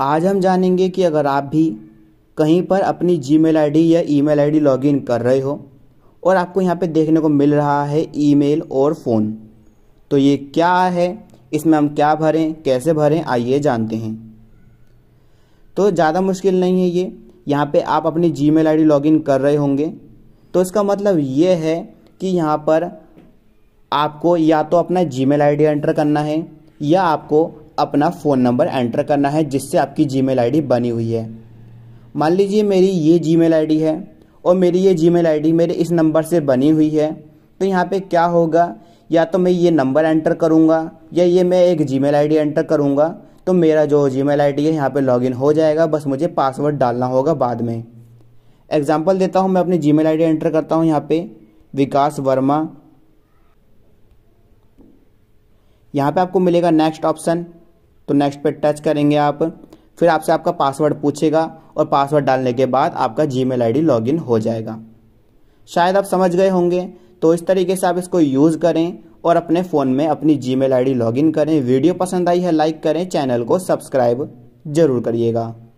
आज हम जानेंगे कि अगर आप भी कहीं पर अपनी जी मेल या ई मेल आई कर रहे हो और आपको यहाँ पे देखने को मिल रहा है ईमेल और फ़ोन तो ये क्या है इसमें हम क्या भरें कैसे भरें आइए जानते हैं तो ज़्यादा मुश्किल नहीं है ये यहाँ पे आप अपनी जी मेल आई कर रहे होंगे तो इसका मतलब ये है कि यहाँ पर आपको या तो अपना जी मेल आई एंटर करना है या आपको अपना फ़ोन नंबर एंटर करना है जिससे आपकी जी मेल बनी हुई है मान लीजिए मेरी ये जी मेल है और मेरी ये जी मेल मेरे इस नंबर से बनी हुई है तो यहाँ पे क्या होगा या तो मैं ये नंबर एंटर करूँगा या ये मैं एक जी मेल एंटर करूँगा तो मेरा जो जी मेल है यहाँ पे लॉगिन हो जाएगा बस मुझे पासवर्ड डालना होगा बाद में एग्जाम्पल देता हूँ मैं अपनी जी मेल एंटर करता हूँ यहाँ पे विकास वर्मा यहाँ पे आपको मिलेगा नेक्स्ट ऑप्शन तो नेक्स्ट पे टच करेंगे आप फिर आपसे आपका पासवर्ड पूछेगा और पासवर्ड डालने के बाद आपका जी मेल आई हो जाएगा शायद आप समझ गए होंगे तो इस तरीके से आप इसको यूज़ करें और अपने फ़ोन में अपनी जी मेल आई करें वीडियो पसंद आई है लाइक करें चैनल को सब्सक्राइब ज़रूर करिएगा